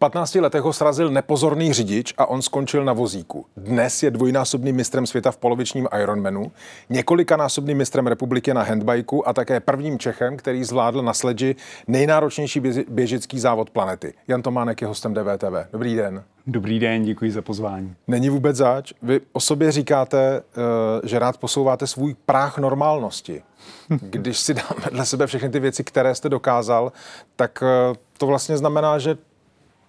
15 letech ho srazil nepozorný řidič a on skončil na vozíku. Dnes je dvojnásobným mistrem světa v polovičním Ironmanu, několikanásobným mistrem republiky na handbajku a také prvním Čechem, který zvládl na sledži nejnáročnější běžecký závod planety. Jan Tománek je hostem DVTV. Dobrý den. Dobrý den, děkuji za pozvání. Není vůbec zač. Vy o sobě říkáte, eh, že rád posouváte svůj práh normálnosti. Když si dáme dle sebe všechny ty věci, které jste dokázal, tak eh, to vlastně znamená, že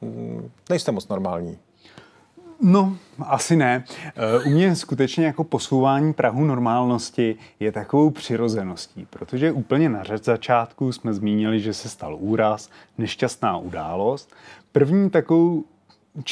Mm, nejste moc normální. No, asi ne. Eh, u mě skutečně jako posouvání Prahu normálnosti je takovou přirozeností, protože úplně na řad začátku jsme zmínili, že se stal úraz, nešťastná událost. První takovou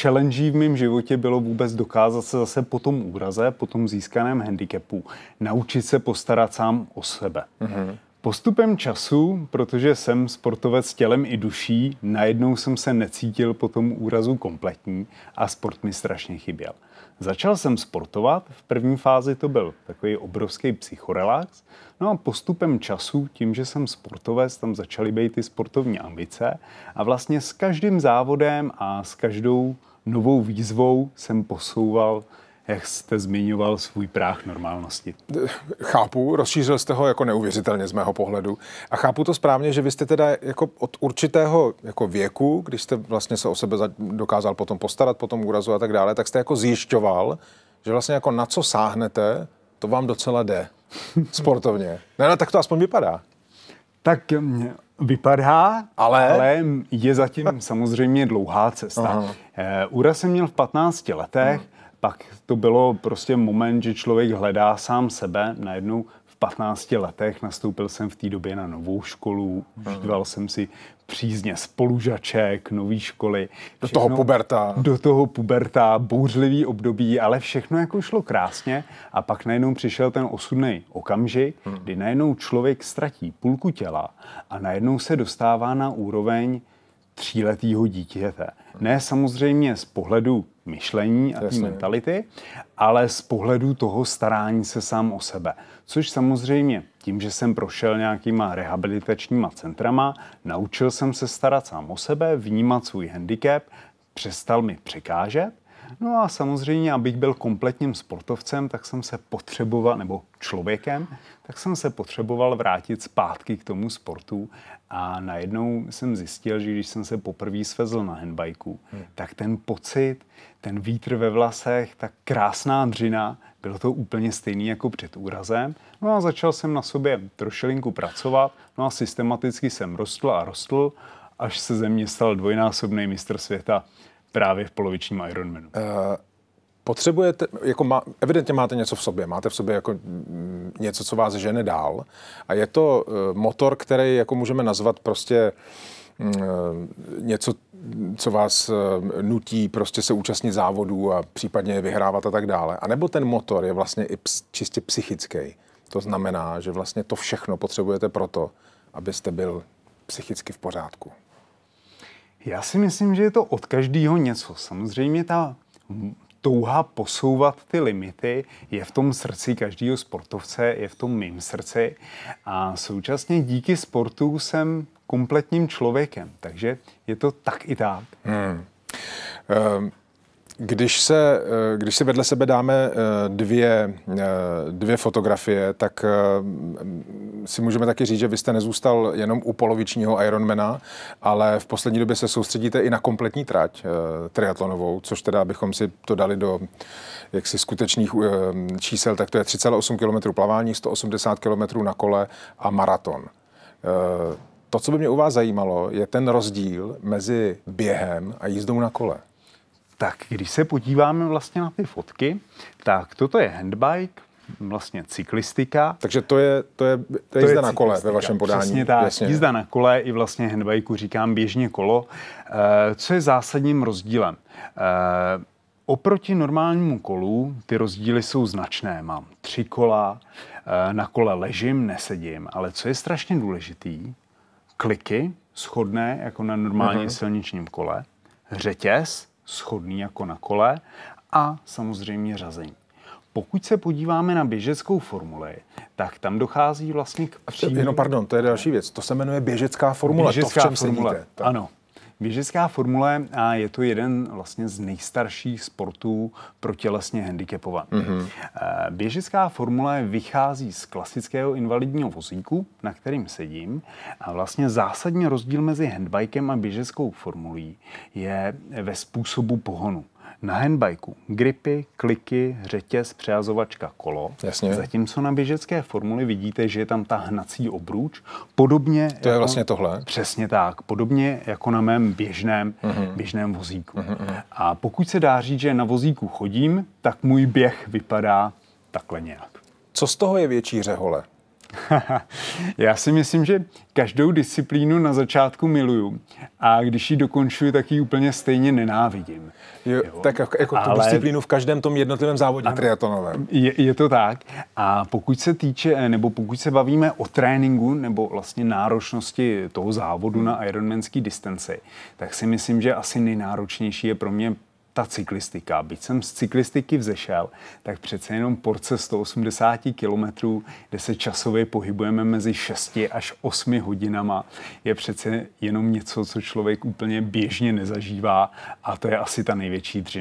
challenge v mém životě bylo vůbec dokázat se zase po tom úraze, po tom získaném handicapu, naučit se postarat sám o sebe. Mm-hmm. Postupem času, protože jsem sportovec tělem i duší, najednou jsem se necítil po tom úrazu kompletní a sport mi strašně chyběl. Začal jsem sportovat, v první fázi to byl takový obrovský psychorelax, no a postupem času, tím, že jsem sportovec, tam začaly být ty sportovní ambice a vlastně s každým závodem a s každou novou výzvou jsem posouval jak jste zmiňoval svůj práh normálnosti. Chápu, rozšířil jste ho jako neuvěřitelně z mého pohledu. A chápu to správně, že vy jste teda jako od určitého jako věku, když jste vlastně se o sebe dokázal potom postarat, potom úrazu a tak dále, tak jste jako zjišťoval, že vlastně jako na co sáhnete, to vám docela jde sportovně. Ne, no, tak to aspoň vypadá. Tak mm, vypadá, ale, ale je zatím samozřejmě dlouhá cesta. Uh-huh. Eh, Úra jsem měl v 15 letech. uh-huh pak to bylo prostě moment, že člověk hledá sám sebe najednou 15 letech nastoupil jsem v té době na novou školu, užíval jsem si přízně spolužaček, nové školy. Všechno, do toho puberta. Do toho puberta, bouřlivý období, ale všechno jako šlo krásně a pak najednou přišel ten osudný okamžik, hmm. kdy najednou člověk ztratí půlku těla a najednou se dostává na úroveň tříletého dítěte. Ne samozřejmě z pohledu myšlení a té mentality, ale z pohledu toho starání se sám o sebe. Což samozřejmě tím, že jsem prošel nějakýma rehabilitačníma centrama, naučil jsem se starat sám o sebe, vnímat svůj handicap, přestal mi překážet – No a samozřejmě, abych byl kompletním sportovcem, tak jsem se potřeboval, nebo člověkem, tak jsem se potřeboval vrátit zpátky k tomu sportu a najednou jsem zjistil, že když jsem se poprvé svezl na handbajku, hmm. tak ten pocit, ten vítr ve vlasech, ta krásná dřina, bylo to úplně stejný jako před úrazem. No a začal jsem na sobě trošilinku pracovat, no a systematicky jsem rostl a rostl, až se ze mě stal dvojnásobný mistr světa právě v polovičním Ironmanu? Uh, potřebujete, jako má, evidentně máte něco v sobě, máte v sobě jako mm, něco, co vás žene dál a je to eh, motor, který jako můžeme nazvat prostě mm, eh, něco, co vás nutí prostě se účastnit závodů a případně je vyhrávat a tak dále. A nebo ten motor je vlastně i čistě psychický. To znamená, že vlastně to všechno potřebujete proto, abyste byl psychicky v pořádku. Já si myslím, že je to od každého něco. Samozřejmě ta touha posouvat ty limity je v tom srdci každého sportovce, je v tom mým srdci. A současně díky sportu jsem kompletním člověkem, takže je to tak i tak. Hmm. Um. Když, se, eh, když si vedle sebe dáme eh, dvě, eh, dvě fotografie, tak si můžeme taky říct, že vy jste nezůstal jenom u polovičního Ironmana, ale v poslední době se soustředíte i na kompletní trať triatlonovou, což teda, abychom si to dali do jaksi skutečných čísel, tak to je 3,8 km plavání, 180 km na kole a maraton. To, co by mě u vás zajímalo, je ten rozdíl mezi během a jízdou na kole. Tak když se podíváme vlastně na ty fotky, tak toto je handbike, vlastně cyklistika. Takže to je, to je, to je to jízda je na kole ve vašem podání. Přesně tak, Jasně. jízda na kole i vlastně handbajku říkám běžně kolo. E, co je zásadním rozdílem? E, oproti normálnímu kolu ty rozdíly jsou značné. Mám tři kola, e, na kole ležím, nesedím, ale co je strašně důležitý, kliky, schodné jako na normálním uh-huh. silničním kole, řetěz, schodný jako na kole a samozřejmě řazení. Pokud se podíváme na běžeckou formuli, tak tam dochází vlastně k přímý... No pardon, to je další věc. To se jmenuje běžecká formule, běžecká to v čem formule. sedíte. Tak. Ano, Běžecká formule a je to jeden vlastně z nejstarších sportů pro tělesně handicapovat. Mm-hmm. Běžecká formule vychází z klasického invalidního vozíku, na kterým sedím a vlastně zásadní rozdíl mezi handbikem a běžeckou formulí je ve způsobu pohonu. Na handbajku gripy, kliky, řetěz, přeazovačka, kolo. Jasně. Zatímco na běžecké formuli vidíte, že je tam ta hnací obruč. Podobně to jako, je vlastně tohle. Přesně tak. Podobně jako na mém běžném, uh-huh. běžném vozíku. Uh-huh. A pokud se dá říct, že na vozíku chodím, tak můj běh vypadá takhle nějak. Co z toho je větší řehole? Já si myslím, že každou disciplínu na začátku miluju a když ji dokončuju, tak ji úplně stejně nenávidím. Jo, jo. Tak jako, jako Ale... tu disciplínu v každém tom jednotlivém závodě a... triatlonovém. Je, je to tak. A pokud se týče, eh, nebo pokud se bavíme o tréninku nebo vlastně náročnosti toho závodu na ironmanské distanci, tak si myslím, že asi nejnáročnější je pro mě ta cyklistika. Byť jsem z cyklistiky vzešel, tak přece jenom porce 180 km, kde se časově pohybujeme mezi 6 až 8 hodinama, je přece jenom něco, co člověk úplně běžně nezažívá a to je asi ta největší dřina.